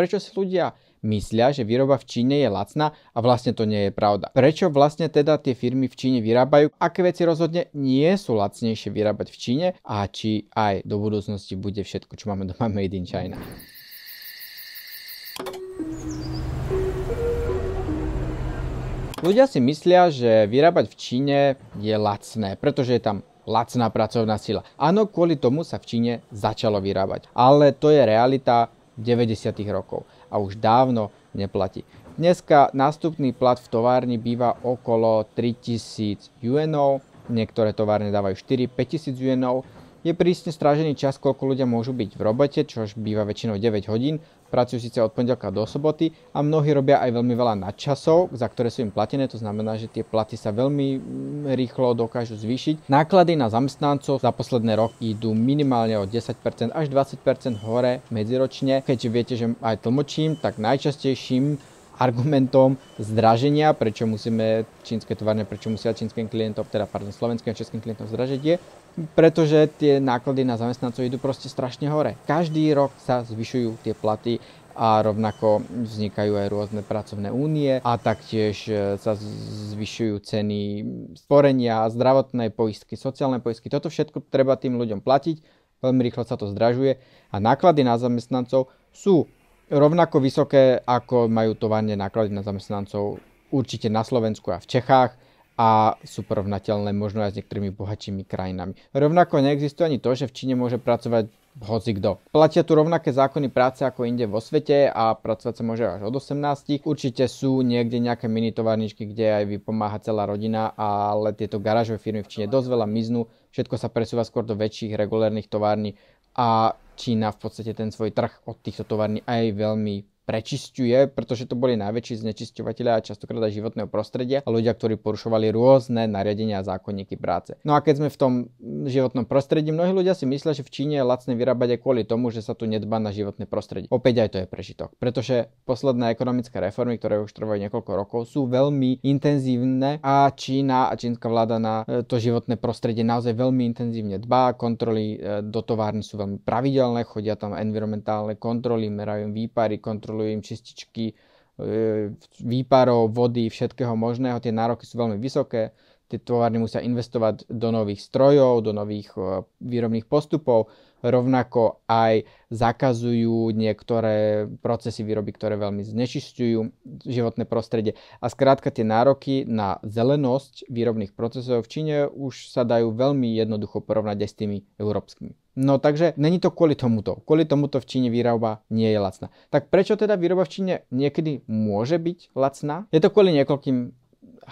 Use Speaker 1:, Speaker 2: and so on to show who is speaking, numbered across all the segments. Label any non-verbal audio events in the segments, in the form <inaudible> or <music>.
Speaker 1: Prečo si ľudia myslia, že výroba v Číne je lacná a vlastne to nie je pravda. Prečo vlastne teda tie firmy v Číne vyrábajú? Aké veci rozhodne nie sú lacnejšie vyrábať v Číne a či aj do budúcnosti bude všetko, čo máme doma Made in China. Ľudia si myslia, že vyrábať v Číne je lacné, pretože je tam lacná pracovná sila. Áno, kvôli tomu sa v Číne začalo vyrábať. Ale to je realita 90. rokov a už dávno neplatí. Dneska nástupný plat v továrni býva okolo 3000 juenov, niektoré továrne dávajú 4-5 tisíc je prísne strážený čas, koľko ľudia môžu byť v robote, čož býva väčšinou 9 hodín, pracujú síce od pondelka do soboty a mnohí robia aj veľmi veľa nadčasov, za ktoré sú im platené, to znamená, že tie platy sa veľmi mm, rýchlo dokážu zvýšiť. Náklady na zamestnancov za posledné roky idú minimálne o 10% až 20% hore medziročne. Keď viete, že aj tlmočím, tak najčastejším argumentom zdraženia, prečo musíme čínske továrne, prečo musia čínskym klientom, teda pardon, slovenským a českým klientom zdražiť je, pretože tie náklady na zamestnancov idú proste strašne hore. Každý rok sa zvyšujú tie platy a rovnako vznikajú aj rôzne pracovné únie a taktiež e, sa zvyšujú ceny sporenia, zdravotné poistky, sociálne poistky. Toto všetko treba tým ľuďom platiť, veľmi rýchlo sa to zdražuje a náklady na zamestnancov sú rovnako vysoké, ako majú továrne náklady na zamestnancov určite na Slovensku a v Čechách a sú porovnateľné možno aj s niektorými bohatšími krajinami. Rovnako neexistuje ani to, že v Číne môže pracovať hoci kto. Platia tu rovnaké zákony práce ako inde vo svete a pracovať sa môže až od 18. Určite sú niekde nejaké mini továrničky, kde aj vypomáha celá rodina, ale tieto garážové firmy v Číne dosť veľa miznú, všetko sa presúva skôr do väčších regulárnych tovární a Čína v podstate ten svoj trh od týchto tovární aj veľmi prečisťuje, pretože to boli najväčší znečisťovateľia a častokrát aj životného prostredia a ľudia, ktorí porušovali rôzne nariadenia a zákonníky práce. No a keď sme v tom životnom prostredí, mnohí ľudia si myslia, že v Číne je lacné vyrábať aj kvôli tomu, že sa tu nedba na životné prostredie. Opäť aj to je prežitok, pretože posledné ekonomické reformy, ktoré už trvajú niekoľko rokov, sú veľmi intenzívne a Čína a čínska vláda na e, to životné prostredie naozaj veľmi intenzívne dbá. Kontroly e, do továrny sú veľmi pravidelné, chodia tam environmentálne kontroly, merajú výpary, kontroly kontrolujú im čističky e, výparov, vody, všetkého možného. Tie nároky sú veľmi vysoké. Tie továrne musia investovať do nových strojov, do nových e, výrobných postupov. Rovnako aj zakazujú niektoré procesy výroby, ktoré veľmi znečisťujú životné prostredie. A skrátka tie nároky na zelenosť výrobných procesov v Číne už sa dajú veľmi jednoducho porovnať aj s tými európskymi. No takže není to kvôli tomuto. Kvôli tomuto v Číne výroba nie je lacná. Tak prečo teda výroba v Číne niekedy môže byť lacná? Je to kvôli niekoľkým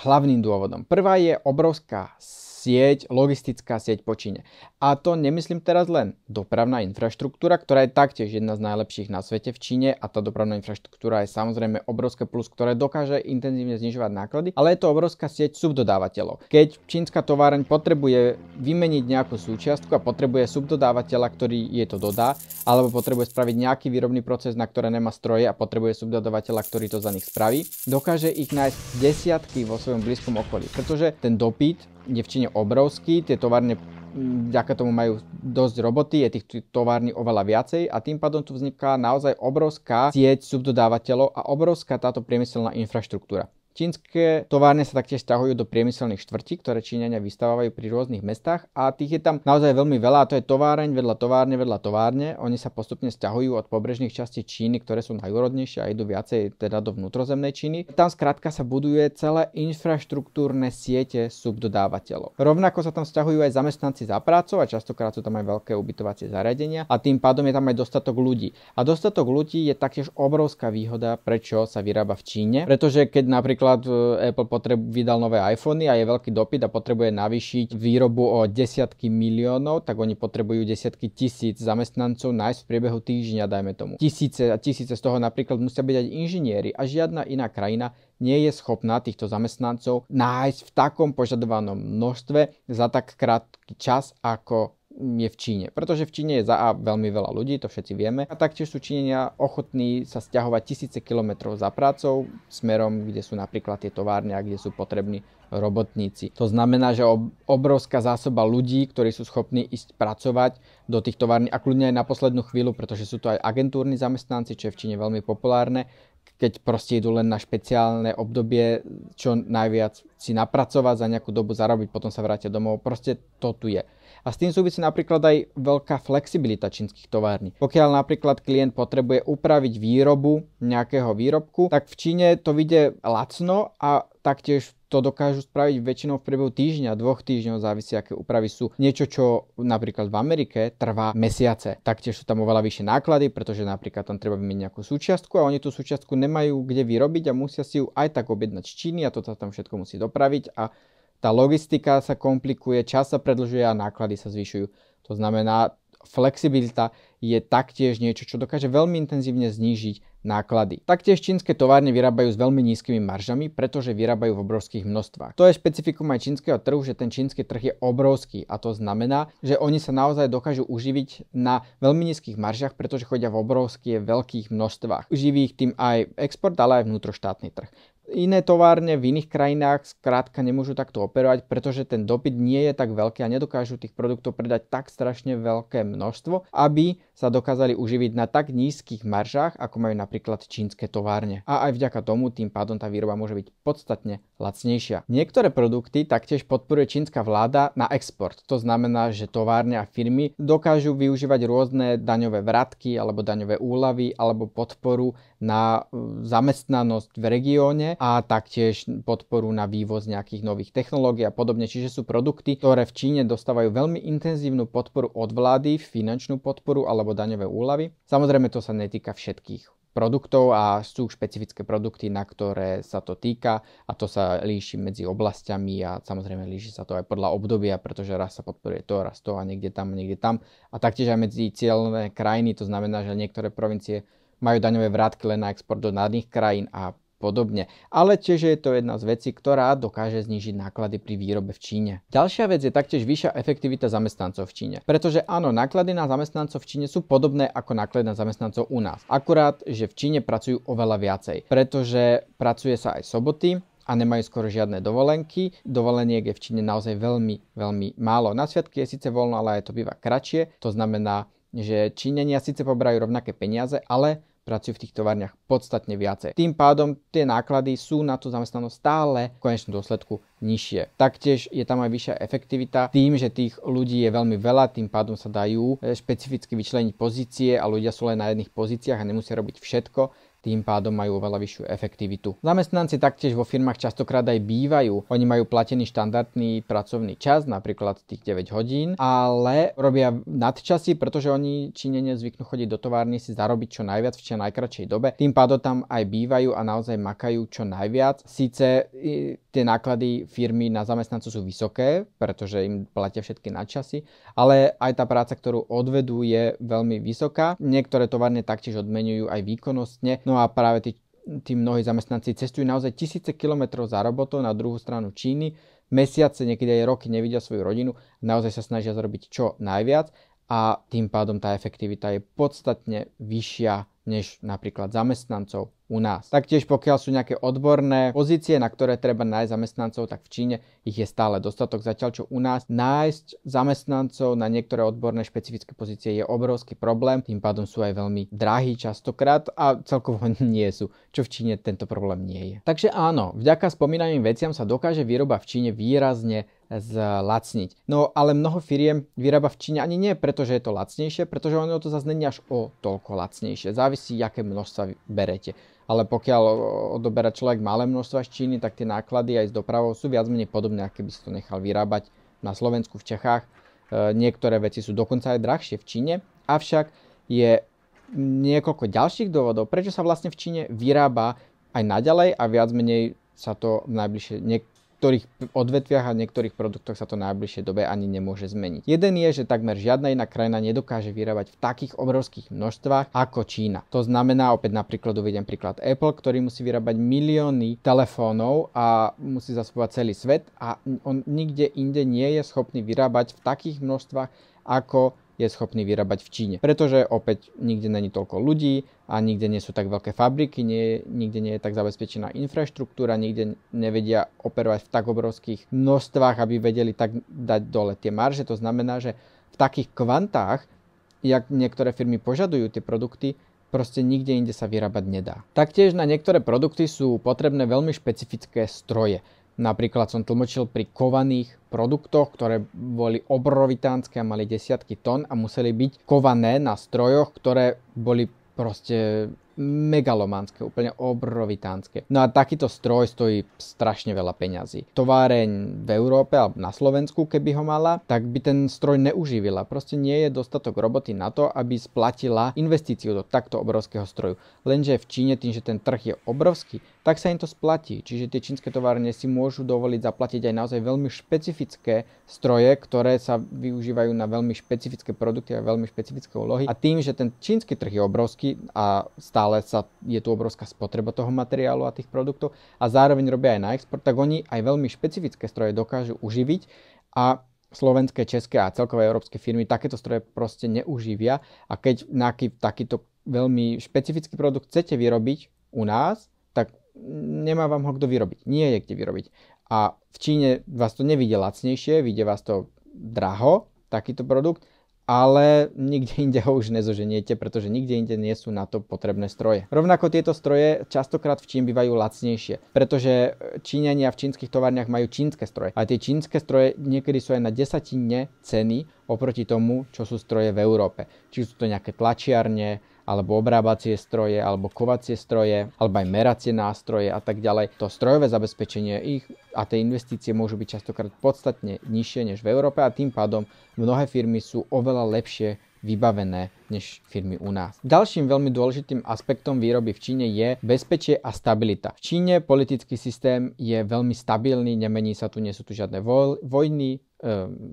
Speaker 1: hlavným dôvodom. Prvá je obrovská sieť, logistická sieť po Číne. A to nemyslím teraz len dopravná infraštruktúra, ktorá je taktiež jedna z najlepších na svete v Číne a tá dopravná infraštruktúra je samozrejme obrovské plus, ktoré dokáže intenzívne znižovať náklady, ale je to obrovská sieť subdodávateľov. Keď čínska továreň potrebuje vymeniť nejakú súčiastku a potrebuje subdodávateľa, ktorý je to dodá, alebo potrebuje spraviť nejaký výrobný proces, na ktoré nemá stroje a potrebuje subdodávateľa, ktorý to za nich spraví, dokáže ich nájsť desiatky vo svojom blízkom okolí, pretože ten dopyt Devčine obrovský, tie továrne mm, vďaka tomu majú dosť roboty, je tých tovární oveľa viacej a tým pádom tu vzniká naozaj obrovská sieť subdodávateľov a obrovská táto priemyselná infraštruktúra. Čínske továrne sa taktiež stahujú do priemyselných štvrtí, ktoré Číňania vystavávajú pri rôznych mestách a tých je tam naozaj veľmi veľa. A to je továreň vedľa továrne vedľa továrne. Oni sa postupne stahujú od pobrežných častí Číny, ktoré sú najúrodnejšie a idú viacej teda do vnútrozemnej Číny. Tam skrátka sa buduje celé infraštruktúrne siete subdodávateľov. Rovnako sa tam stahujú aj zamestnanci za prácou a častokrát sú tam aj veľké ubytovacie zariadenia a tým pádom je tam aj dostatok ľudí. A dostatok ľudí je taktiež obrovská výhoda, prečo sa vyrába v Číne, pretože keď napríklad Napríklad e, Apple potrebu- vydal nové iPhony a je veľký dopyt a potrebuje navýšiť výrobu o desiatky miliónov, tak oni potrebujú desiatky tisíc zamestnancov nájsť v priebehu týždňa, dajme tomu. Tisíce a tisíce z toho napríklad musia byť aj inžinieri a žiadna iná krajina nie je schopná týchto zamestnancov nájsť v takom požadovanom množstve za tak krátky čas, ako je v Číne. Pretože v Číne je za A veľmi veľa ľudí, to všetci vieme. A taktiež sú Čínenia ochotní sa stiahovať tisíce kilometrov za prácou smerom, kde sú napríklad tie továrne a kde sú potrební robotníci. To znamená, že obrovská zásoba ľudí, ktorí sú schopní ísť pracovať do tých továrny a kľudne aj na poslednú chvíľu, pretože sú to aj agentúrni zamestnanci, čo je v Číne veľmi populárne, keď proste idú len na špeciálne obdobie, čo najviac si napracovať, za nejakú dobu zarobiť, potom sa vrátia domov. Proste to tu je. A s tým súvisí napríklad aj veľká flexibilita čínskych tovární. Pokiaľ napríklad klient potrebuje upraviť výrobu nejakého výrobku, tak v Číne to vyjde lacno a taktiež to dokážu spraviť väčšinou v priebehu týždňa, dvoch týždňov, závisí aké úpravy sú. Niečo, čo napríklad v Amerike trvá mesiace. Taktiež sú tam oveľa vyššie náklady, pretože napríklad tam treba vymeniť nejakú súčiastku a oni tú súčiastku nemajú kde vyrobiť a musia si ju aj tak objednať z Číny a to tam všetko musí dopraviť a tá logistika sa komplikuje, čas sa predlžuje a náklady sa zvyšujú. To znamená, flexibilita je taktiež niečo, čo dokáže veľmi intenzívne znížiť náklady. Taktiež čínske továrne vyrábajú s veľmi nízkymi maržami, pretože vyrábajú v obrovských množstvách. To je špecifikum aj čínskeho trhu, že ten čínsky trh je obrovský a to znamená, že oni sa naozaj dokážu uživiť na veľmi nízkych maržach, pretože chodia v obrovských veľkých množstvách. Uživí ich tým aj export, ale aj vnútroštátny trh iné továrne v iných krajinách skrátka nemôžu takto operovať, pretože ten dopyt nie je tak veľký a nedokážu tých produktov predať tak strašne veľké množstvo, aby sa dokázali uživiť na tak nízkych maržách, ako majú napríklad čínske továrne. A aj vďaka tomu tým pádom tá výroba môže byť podstatne lacnejšia. Niektoré produkty taktiež podporuje čínska vláda na export. To znamená, že továrne a firmy dokážu využívať rôzne daňové vratky alebo daňové úlavy alebo podporu na e, zamestnanosť v regióne a taktiež podporu na vývoz nejakých nových technológií a podobne. Čiže sú produkty, ktoré v Číne dostávajú veľmi intenzívnu podporu od vlády, finančnú podporu alebo daňové úlavy. Samozrejme to sa netýka všetkých produktov a sú špecifické produkty, na ktoré sa to týka a to sa líši medzi oblastiami a samozrejme líši sa to aj podľa obdobia, pretože raz sa podporuje to, raz to a niekde tam, niekde tam. A taktiež aj medzi cieľné krajiny, to znamená, že niektoré provincie majú daňové vrátky len na export do národných krajín a podobne. Ale tiež je to jedna z vecí, ktorá dokáže znížiť náklady pri výrobe v Číne. Ďalšia vec je taktiež vyššia efektivita zamestnancov v Číne, pretože áno, náklady na zamestnancov v Číne sú podobné ako náklady na zamestnancov u nás. Akurát, že v Číne pracujú oveľa viacej, pretože pracuje sa aj soboty, a nemajú skoro žiadne dovolenky. Dovoleniek je v Číne naozaj veľmi, veľmi málo. Na sviatky je síce voľno, ale aj to býva kratšie. To znamená, že Číňania síce pobrajú rovnaké peniaze, ale pracujú v tých továrniach podstatne viacej. Tým pádom tie náklady sú na tú zamestnanosť stále v konečnom dôsledku nižšie. Taktiež je tam aj vyššia efektivita tým, že tých ľudí je veľmi veľa, tým pádom sa dajú eh, špecificky vyčleniť pozície a ľudia sú len na jedných pozíciách a nemusia robiť všetko tým pádom majú oveľa vyššiu efektivitu. Zamestnanci taktiež vo firmách častokrát aj bývajú. Oni majú platený štandardný pracovný čas, napríklad tých 9 hodín, ale robia nadčasy, pretože oni činenie zvyknú chodiť do továrny si zarobiť čo najviac v čo najkračej dobe. Tým pádom tam aj bývajú a naozaj makajú čo najviac. Síce tie náklady firmy na zamestnancov sú vysoké, pretože im platia všetky nadčasy, ale aj tá práca, ktorú odvedú, je veľmi vysoká. Niektoré továrne taktiež odmenujú aj výkonnostne. No a práve tí, tí mnohí zamestnanci cestujú naozaj tisíce kilometrov za robotou na druhú stranu Číny, mesiace, niekedy aj roky nevidia svoju rodinu, naozaj sa snažia zrobiť čo najviac a tým pádom tá efektivita je podstatne vyššia než napríklad zamestnancov u nás. Taktiež pokiaľ sú nejaké odborné pozície, na ktoré treba nájsť zamestnancov, tak v Číne ich je stále dostatok, zatiaľ čo u nás nájsť zamestnancov na niektoré odborné špecifické pozície je obrovský problém, tým pádom sú aj veľmi drahí častokrát a celkovo <laughs> nie sú, čo v Číne tento problém nie je. Takže áno, vďaka spomínaným veciam sa dokáže výroba v Číne výrazne zlacniť. No ale mnoho firiem vyrába v Číne ani nie preto, že je to lacnejšie, pretože ono to zase není až o toľko lacnejšie. Závisí, aké množstva berete ale pokiaľ odoberá človek malé množstva z Číny, tak tie náklady aj s dopravou sú viac menej podobné, aké by si to nechal vyrábať na Slovensku, v Čechách. E, niektoré veci sú dokonca aj drahšie v Číne, avšak je niekoľko ďalších dôvodov, prečo sa vlastne v Číne vyrába aj naďalej a viac menej sa to najbližšie, niektorých odvetviach a niektorých produktoch sa to najbližšej dobe ani nemôže zmeniť. Jeden je, že takmer žiadna iná krajina nedokáže vyrábať v takých obrovských množstvách ako Čína. To znamená, opäť napríklad uvediem príklad Apple, ktorý musí vyrábať milióny telefónov a musí zaspovať celý svet a on nikde inde nie je schopný vyrábať v takých množstvách ako je schopný vyrábať v Číne. Pretože opäť nikde není toľko ľudí a nikde nie sú tak veľké fabriky, nie, nikde nie je tak zabezpečená infraštruktúra, nikde nevedia operovať v tak obrovských množstvách, aby vedeli tak dať dole tie marže. To znamená, že v takých kvantách, jak niektoré firmy požadujú tie produkty, proste nikde inde sa vyrábať nedá. Taktiež na niektoré produkty sú potrebné veľmi špecifické stroje. Napríklad som tlmočil pri kovaných produktoch, ktoré boli obrovitánske a mali desiatky tón a museli byť kované na strojoch, ktoré boli proste megalománske, úplne obrovitánske. No a takýto stroj stojí strašne veľa peňazí. Továreň v Európe alebo na Slovensku, keby ho mala, tak by ten stroj neuživila. Proste nie je dostatok roboty na to, aby splatila investíciu do takto obrovského stroju. Lenže v Číne tým, že ten trh je obrovský, tak sa im to splatí. Čiže tie čínske továrne si môžu dovoliť zaplatiť aj naozaj veľmi špecifické stroje, ktoré sa využívajú na veľmi špecifické produkty a veľmi špecifické úlohy. A tým, že ten čínsky trh je obrovský a stále sa, je tu obrovská spotreba toho materiálu a tých produktov a zároveň robia aj na export, tak oni aj veľmi špecifické stroje dokážu uživiť a slovenské, české a celkové európske firmy takéto stroje proste neuživia a keď nejaký takýto veľmi špecifický produkt chcete vyrobiť u nás, nemá vám ho kto vyrobiť. Nie je kde vyrobiť. A v Číne vás to nevidie lacnejšie, vidie vás to draho, takýto produkt, ale nikde <laughs> inde ho už nezoženiete, pretože nikde inde nie sú na to potrebné stroje. Rovnako tieto stroje častokrát v Čín bývajú lacnejšie, pretože Číňania v čínskych továrniach majú čínske stroje. A tie čínske stroje niekedy sú aj na desatine ceny oproti tomu, čo sú stroje v Európe. Či sú to nejaké tlačiarne, alebo obrábacie stroje, alebo kovacie stroje, alebo aj meracie nástroje a tak ďalej. To strojové zabezpečenie ich a tie investície môžu byť častokrát podstatne nižšie než v Európe a tým pádom mnohé firmy sú oveľa lepšie vybavené než firmy u nás. Ďalším veľmi dôležitým aspektom výroby v Číne je bezpečie a stabilita. V Číne politický systém je veľmi stabilný, nemení sa tu, nie sú tu žiadne vojny, eh,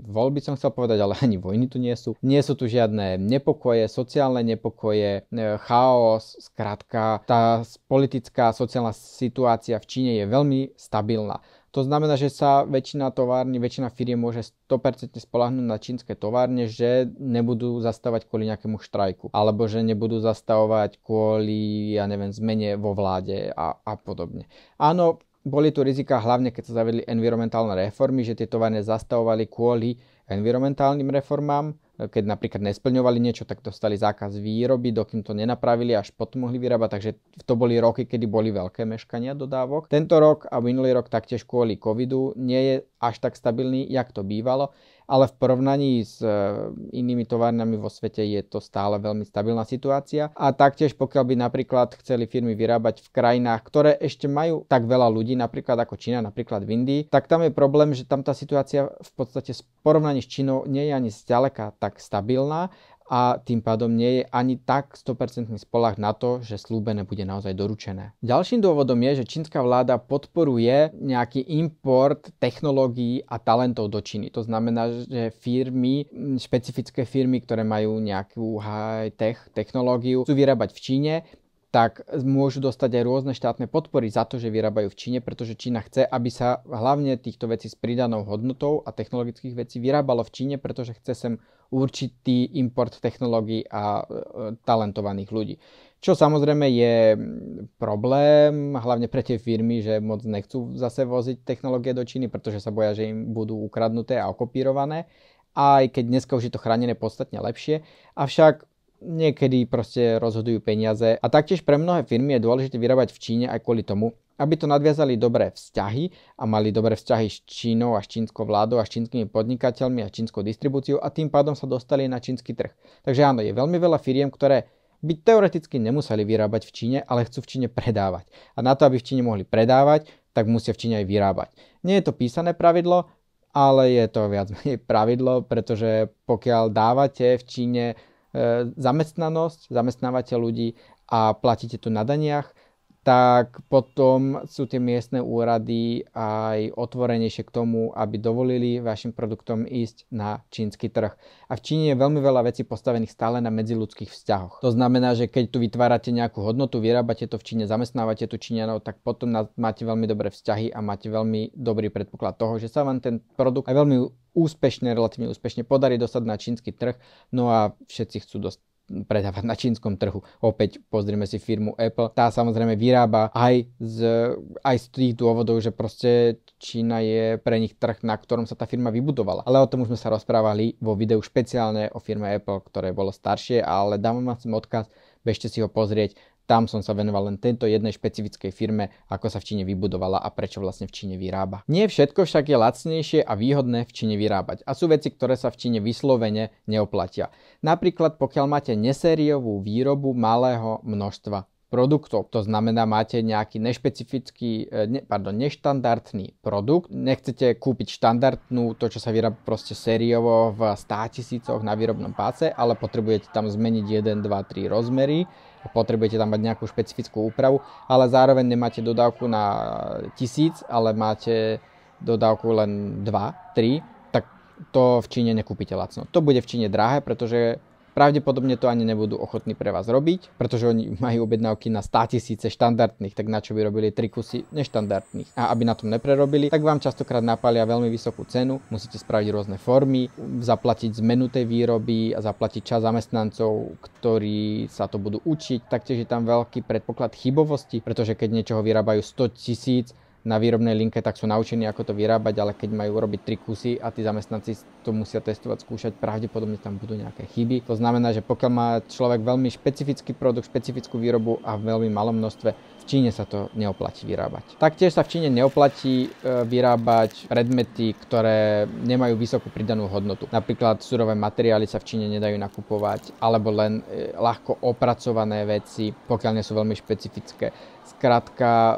Speaker 1: voľby som chcel povedať, ale ani vojny tu nie sú. Nie sú tu žiadne nepokoje, sociálne nepokoje, eh, chaos, zkrátka tá politická sociálna situácia v Číne je veľmi stabilná. To znamená, že sa väčšina továrny, väčšina firie môže 100% spolahnúť na čínske továrne, že nebudú zastávať kvôli nejakému štrajku, alebo že nebudú zastavovať kvôli, ja neviem, zmene vo vláde a, a podobne. Áno, boli tu rizika hlavne, keď sa zavedli environmentálne reformy, že tie továrne zastavovali kvôli environmentálnym reformám, keď napríklad nesplňovali niečo, tak dostali zákaz výroby, dokým to nenapravili, až potom mohli vyrábať, takže to boli roky, kedy boli veľké meškania dodávok. Tento rok a minulý rok taktiež kvôli covidu nie je až tak stabilný, jak to bývalo ale v porovnaní s e, inými továrňami vo svete je to stále veľmi stabilná situácia. A taktiež pokiaľ by napríklad chceli firmy vyrábať v krajinách, ktoré ešte majú tak veľa ľudí, napríklad ako Čína, napríklad v Indii, tak tam je problém, že tam tá situácia v podstate v porovnaní s Čínou nie je ani zďaleka tak stabilná a tým pádom nie je ani tak 100% spolach na to, že slúbené bude naozaj doručené. Ďalším dôvodom je, že čínska vláda podporuje nejaký import technológií a talentov do Číny. To znamená, že firmy, špecifické firmy, ktoré majú nejakú high-tech technológiu, chcú vyrábať v Číne, tak môžu dostať aj rôzne štátne podpory za to, že vyrábajú v Číne, pretože Čína chce, aby sa hlavne týchto vecí s pridanou hodnotou a technologických vecí vyrábalo v Číne, pretože chce sem určitý import technológií a e, talentovaných ľudí. Čo samozrejme je problém, hlavne pre tie firmy, že moc nechcú zase voziť technológie do Číny, pretože sa boja, že im budú ukradnuté a okopírované, aj keď dneska už je to chránené podstatne lepšie. Avšak niekedy proste rozhodujú peniaze. A taktiež pre mnohé firmy je dôležité vyrábať v Číne aj kvôli tomu, aby to nadviazali dobré vzťahy a mali dobré vzťahy s Čínou a s čínskou vládou a s čínskymi podnikateľmi a čínskou distribúciou a tým pádom sa dostali na čínsky trh. Takže áno, je veľmi veľa firiem, ktoré by teoreticky nemuseli vyrábať v Číne, ale chcú v Číne predávať. A na to, aby v Číne mohli predávať, tak musia v Číne aj vyrábať. Nie je to písané pravidlo, ale je to viac menej pravidlo, pretože pokiaľ dávate v Číne e, zamestnanosť, zamestnávate ľudí a platíte tu na daniach, tak potom sú tie miestne úrady aj otvorenejšie k tomu, aby dovolili vašim produktom ísť na čínsky trh. A v Číne je veľmi veľa vecí postavených stále na medziludských vzťahoch. To znamená, že keď tu vytvárate nejakú hodnotu, vyrábate to v Číne, zamestnávate tu Číňanov, tak potom máte veľmi dobré vzťahy a máte veľmi dobrý predpoklad toho, že sa vám ten produkt aj veľmi úspešne, relatívne úspešne podarí dostať na čínsky trh, no a všetci chcú dostať predávať na čínskom trhu. Opäť pozrieme si firmu Apple. Tá samozrejme vyrába aj z, aj z tých dôvodov, že proste Čína je pre nich trh, na ktorom sa tá firma vybudovala. Ale o tom už sme sa rozprávali vo videu špeciálne o firme Apple, ktoré bolo staršie, ale dám vám odkaz, bežte si ho pozrieť tam som sa venoval len tejto jednej špecifickej firme, ako sa v Číne vybudovala a prečo vlastne v Číne vyrába. Nie všetko však je lacnejšie a výhodné v Číne vyrábať a sú veci, ktoré sa v Číne vyslovene neoplatia. Napríklad pokiaľ máte nesériovú výrobu malého množstva produktov. To znamená, máte nejaký nešpecifický, e, ne, pardon, neštandardný produkt. Nechcete kúpiť štandardnú, to čo sa vyrába proste sériovo v 100 tisícoch na výrobnom páce, ale potrebujete tam zmeniť 1, 2, 3 rozmery potrebujete tam mať nejakú špecifickú úpravu, ale zároveň nemáte dodávku na tisíc, ale máte dodávku len 2, 3, tak to v Číne nekúpite lacno. To bude v Číne drahé, pretože Pravdepodobne to ani nebudú ochotní pre vás robiť, pretože oni majú objednávky na 100 tisíce štandardných, tak na čo by robili tri kusy neštandardných. A aby na tom neprerobili, tak vám častokrát napália veľmi vysokú cenu, musíte spraviť rôzne formy, zaplatiť zmenu tej výroby a zaplatiť čas zamestnancov, ktorí sa to budú učiť. Taktiež je tam veľký predpoklad chybovosti, pretože keď niečoho vyrábajú 100 tisíc, na výrobnej linke, tak sú naučení, ako to vyrábať, ale keď majú urobiť tri kusy a tí zamestnanci to musia testovať, skúšať, pravdepodobne tam budú nejaké chyby. To znamená, že pokiaľ má človek veľmi špecifický produkt, špecifickú výrobu a v veľmi malom množstve, v Číne sa to neoplatí vyrábať. Taktiež sa v Číne neoplatí e, vyrábať predmety, ktoré nemajú vysokú pridanú hodnotu. Napríklad surové materiály sa v Číne nedajú nakupovať, alebo len e, ľahko opracované veci, pokiaľ nie sú veľmi špecifické. Skrátka, e,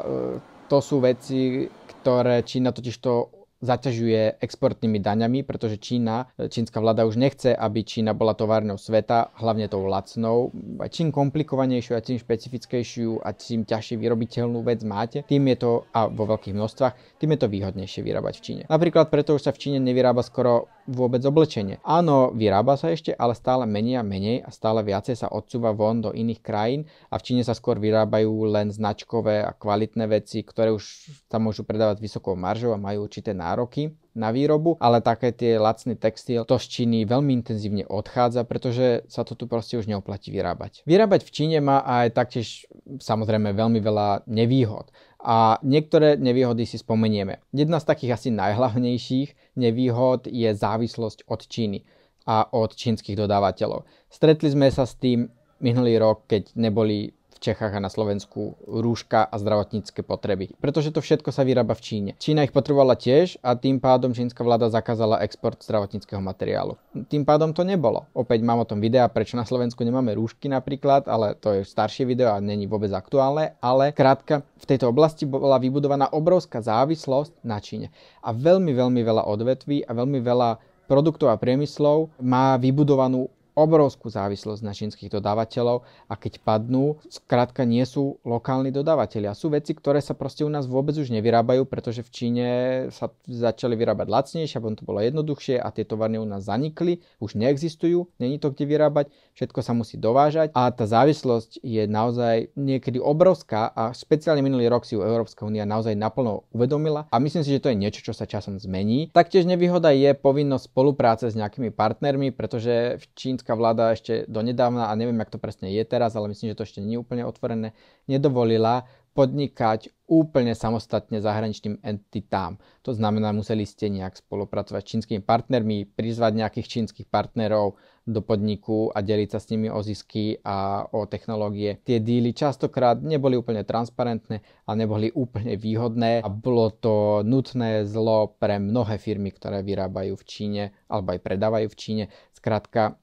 Speaker 1: to sú veci, ktoré Čína totiž to zaťažuje exportnými daňami, pretože Čína, čínska vláda už nechce, aby Čína bola továrňou sveta, hlavne tou lacnou. A čím komplikovanejšiu a čím špecifickejšiu a čím ťažšie vyrobiteľnú vec máte, tým je to, a vo veľkých množstvách, tým je to výhodnejšie vyrábať v Číne. Napríklad preto už sa v Číne nevyrába skoro vôbec oblečenie. Áno, vyrába sa ešte, ale stále menej a menej a stále viacej sa odsúva von do iných krajín a v Číne sa skôr vyrábajú len značkové a kvalitné veci, ktoré už sa môžu predávať vysokou maržou a majú určité nároky na výrobu, ale také tie lacný textil to z Číny veľmi intenzívne odchádza, pretože sa to tu proste už neoplatí vyrábať. Vyrábať v Číne má aj taktiež samozrejme veľmi veľa nevýhod a niektoré nevýhody si spomenieme. Jedna z takých asi najhlavnejších nevýhod je závislosť od Číny a od čínskych dodávateľov. Stretli sme sa s tým minulý rok, keď neboli v Čechách a na Slovensku rúška a zdravotnícke potreby. Pretože to všetko sa vyrába v Číne. Čína ich potrebovala tiež a tým pádom čínska vláda zakázala export zdravotníckého materiálu. Tým pádom to nebolo. Opäť mám o tom videa, prečo na Slovensku nemáme rúšky napríklad, ale to je staršie video a není vôbec aktuálne, ale krátka, v tejto oblasti bola vybudovaná obrovská závislosť na Číne. A veľmi, veľmi veľa odvetví a veľmi veľa produktov a priemyslov má vybudovanú obrovskú závislosť na čínskych dodávateľov a keď padnú, skrátka nie sú lokálni dodávateľia. Sú veci, ktoré sa proste u nás vôbec už nevyrábajú, pretože v Číne sa začali vyrábať lacnejšie, potom to bolo jednoduchšie a tie továrne u nás zanikli, už neexistujú, není to kde vyrábať, všetko sa musí dovážať a tá závislosť je naozaj niekedy obrovská a špeciálne minulý rok si ju Európska únia naozaj naplno uvedomila a myslím si, že to je niečo, čo sa časom zmení. Taktiež nevýhoda je povinnosť spolupráce s nejakými partnermi, pretože v čínskej slovenská vláda ešte donedávna, a neviem, jak to presne je teraz, ale myslím, že to ešte nie je úplne otvorené, nedovolila podnikať úplne samostatne zahraničným entitám. To znamená, museli ste nejak spolupracovať s čínskymi partnermi, prizvať nejakých čínskych partnerov do podniku a deliť sa s nimi o zisky a o technológie. Tie díly častokrát neboli úplne transparentné a neboli úplne výhodné a bolo to nutné zlo pre mnohé firmy, ktoré vyrábajú v Číne alebo aj predávajú v Číne. Zkrátka,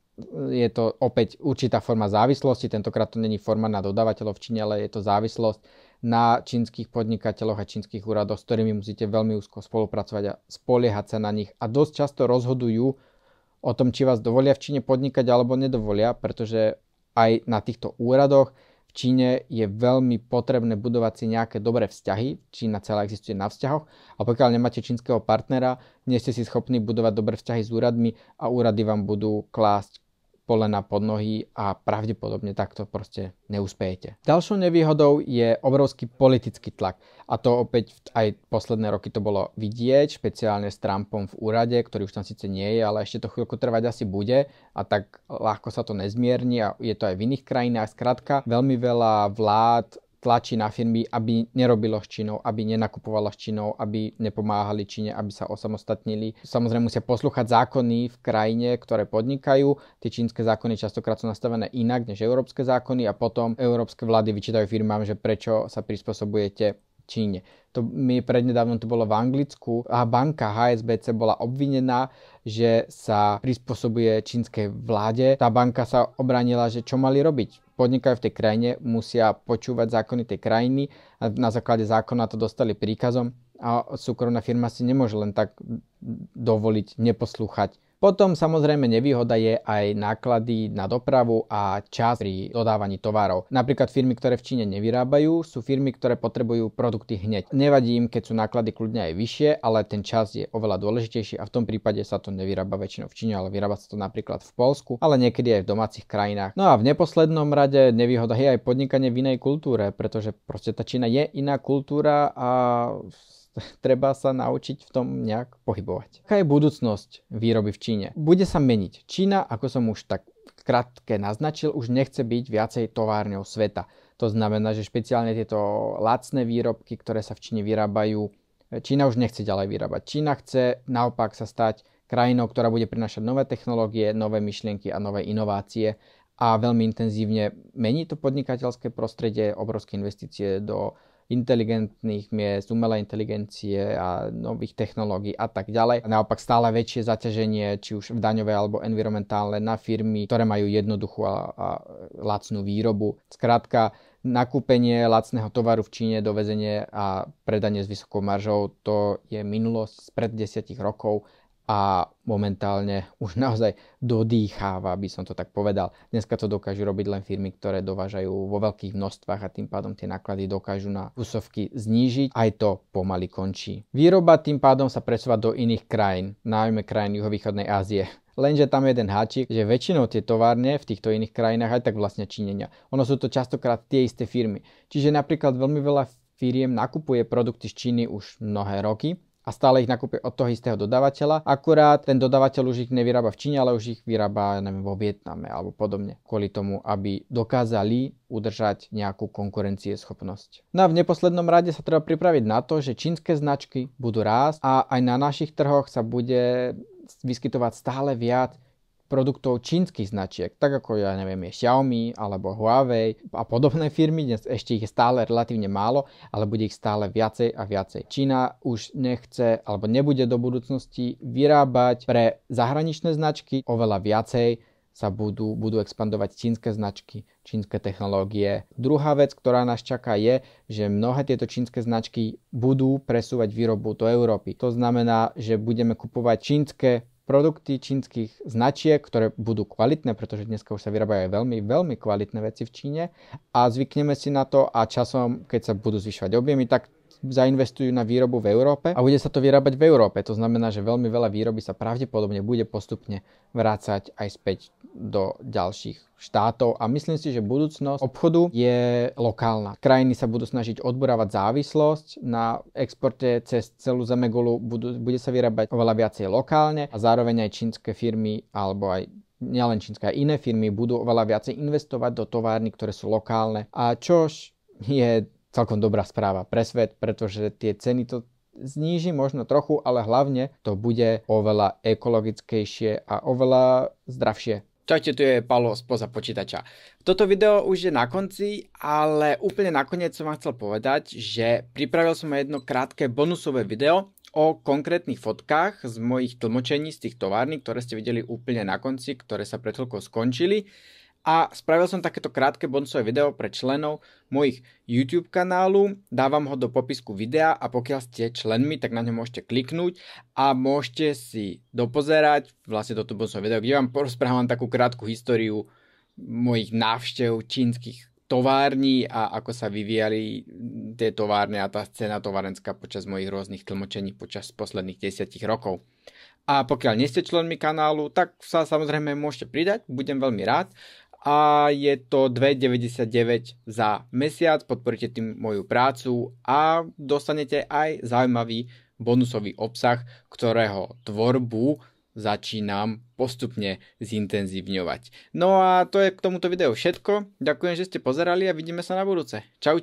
Speaker 1: je to opäť určitá forma závislosti, tentokrát to není forma na dodávateľov v Číne, ale je to závislosť na čínskych podnikateľoch a čínskych úradoch, s ktorými musíte veľmi úzko spolupracovať a spoliehať sa na nich. A dosť často rozhodujú o tom, či vás dovolia v Číne podnikať alebo nedovolia, pretože aj na týchto úradoch v Číne je veľmi potrebné budovať si nejaké dobré vzťahy. Čína celá existuje na vzťahoch a pokiaľ nemáte čínskeho partnera, nie ste si schopní budovať dobré vzťahy s úradmi a úrady vám budú klásť polena pod nohy a pravdepodobne takto proste neúspejete. Ďalšou nevýhodou je obrovský politický tlak a to opäť aj posledné roky to bolo vidieť, špeciálne s Trumpom v úrade, ktorý už tam síce nie je, ale ešte to chvíľku trvať asi bude a tak ľahko sa to nezmierni a je to aj v iných krajinách. Skrátka, veľmi veľa vlád tlačí na firmy, aby nerobilo s Čínou, aby nenakupovalo s Čínou, aby nepomáhali Číne, aby sa osamostatnili. Samozrejme musia poslúchať zákony v krajine, ktoré podnikajú. Tie čínske zákony častokrát sú nastavené inak než európske zákony a potom európske vlády vyčítajú firmám, že prečo sa prispôsobujete Číne. To mi prednedávno to bolo v Anglicku a banka HSBC bola obvinená, že sa prispôsobuje čínskej vláde. Tá banka sa obranila, že čo mali robiť. Podnikajú v tej krajine, musia počúvať zákony tej krajiny a na základe zákona to dostali príkazom a súkromná firma si nemôže len tak dovoliť neposlúchať potom samozrejme nevýhoda je aj náklady na dopravu a čas pri dodávaní tovarov. Napríklad firmy, ktoré v Číne nevyrábajú, sú firmy, ktoré potrebujú produkty hneď. Nevadí im, keď sú náklady kľudne aj vyššie, ale ten čas je oveľa dôležitejší a v tom prípade sa to nevyrába väčšinou v Číne, ale vyrába sa to napríklad v Polsku, ale niekedy aj v domácich krajinách. No a v neposlednom rade nevýhoda je aj podnikanie v inej kultúre, pretože proste tá Čína je iná kultúra a <laughs> treba sa naučiť v tom nejak pohybovať. Aká je budúcnosť výroby v Číne? Bude sa meniť. Čína, ako som už tak krátke naznačil, už nechce byť viacej továrňou sveta. To znamená, že špeciálne tieto lacné výrobky, ktoré sa v Číne vyrábajú, Čína už nechce ďalej vyrábať. Čína chce naopak sa stať krajinou, ktorá bude prinašať nové technológie, nové myšlienky a nové inovácie a veľmi intenzívne mení to podnikateľské prostredie, obrovské investície do inteligentných miest, umelej inteligencie a nových technológií a tak ďalej. A naopak stále väčšie zaťaženie, či už v daňové alebo environmentálne na firmy, ktoré majú jednoduchú a, a lacnú výrobu. Skrátka, nakúpenie lacného tovaru v Číne, dovezenie a predanie s vysokou maržou, to je minulosť spred desiatich rokov a momentálne už <laughs> naozaj dodýcháva, by som to tak povedal. Dneska to dokážu robiť len firmy, ktoré dovážajú vo veľkých množstvách a tým pádom tie náklady dokážu na kusovky znížiť. Aj to pomaly končí. Výroba tým pádom sa presúva do iných krajín, najmä krajín juhovýchodnej Ázie. <laughs> Lenže tam je jeden háčik, že väčšinou tie továrne v týchto iných krajinách aj tak vlastne činenia. Ono sú to častokrát tie isté firmy. Čiže napríklad veľmi veľa firiem nakupuje produkty z Číny už mnohé roky a stále ich nakúpia od toho istého dodávateľa. Akurát ten dodávateľ už ich nevyrába v Číne, ale už ich vyrába neviem, vo Vietname alebo podobne. Kvôli tomu, aby dokázali udržať nejakú konkurencieschopnosť. No a v neposlednom rade sa treba pripraviť na to, že čínske značky budú rásť a aj na našich trhoch sa bude vyskytovať stále viac produktov čínskych značiek, tak ako ja neviem, je Xiaomi alebo Huawei a podobné firmy, dnes ešte ich je stále relatívne málo, ale bude ich stále viacej a viacej. Čína už nechce alebo nebude do budúcnosti vyrábať pre zahraničné značky oveľa viacej, sa budú, budú expandovať čínske značky, čínske technológie. Druhá vec, ktorá nás čaká je, že mnohé tieto čínske značky budú presúvať výrobu do Európy. To znamená, že budeme kupovať čínske produkty čínskych značiek, ktoré budú kvalitné, pretože dneska už sa vyrábajú aj veľmi, veľmi kvalitné veci v Číne a zvykneme si na to a časom, keď sa budú zvyšovať objemy, tak zainvestujú na výrobu v Európe a bude sa to vyrábať v Európe. To znamená, že veľmi veľa výroby sa pravdepodobne bude postupne vrácať aj späť do ďalších štátov a myslím si, že budúcnosť obchodu je lokálna. Krajiny sa budú snažiť odburávať závislosť na exporte cez celú zemegulu, budú, bude sa vyrábať oveľa viacej lokálne a zároveň aj čínske firmy alebo aj nielen čínske, aj iné firmy budú oveľa viacej investovať do továrny, ktoré sú lokálne a čož je celkom dobrá správa pre svet, pretože tie ceny to zníži možno trochu, ale hlavne to bude oveľa ekologickejšie a oveľa zdravšie. Čaute, tu je Paolo spoza počítača. Toto video už je na konci, ale úplne nakoniec som vám chcel povedať, že pripravil som aj jedno krátke bonusové video o konkrétnych fotkách z mojich tlmočení z tých továrny, ktoré ste videli úplne na konci, ktoré sa pred chvíľkou skončili a spravil som takéto krátke boncové video pre členov mojich YouTube kanálu, dávam ho do popisku videa a pokiaľ ste členmi, tak na ňo môžete kliknúť a môžete si dopozerať vlastne toto boncové video, kde vám porozprávam takú krátku históriu mojich návštev čínskych tovární a ako sa vyvíjali tie továrne a tá scéna továrenská počas mojich rôznych tlmočení počas posledných desiatich rokov. A pokiaľ nie ste členmi kanálu, tak sa samozrejme môžete pridať, budem veľmi rád a je to 2,99 za mesiac, podporíte tým moju prácu a dostanete aj zaujímavý bonusový obsah, ktorého tvorbu začínam postupne zintenzívňovať. No a to je k tomuto videu všetko. Ďakujem, že ste pozerali a vidíme sa na budúce. Čau.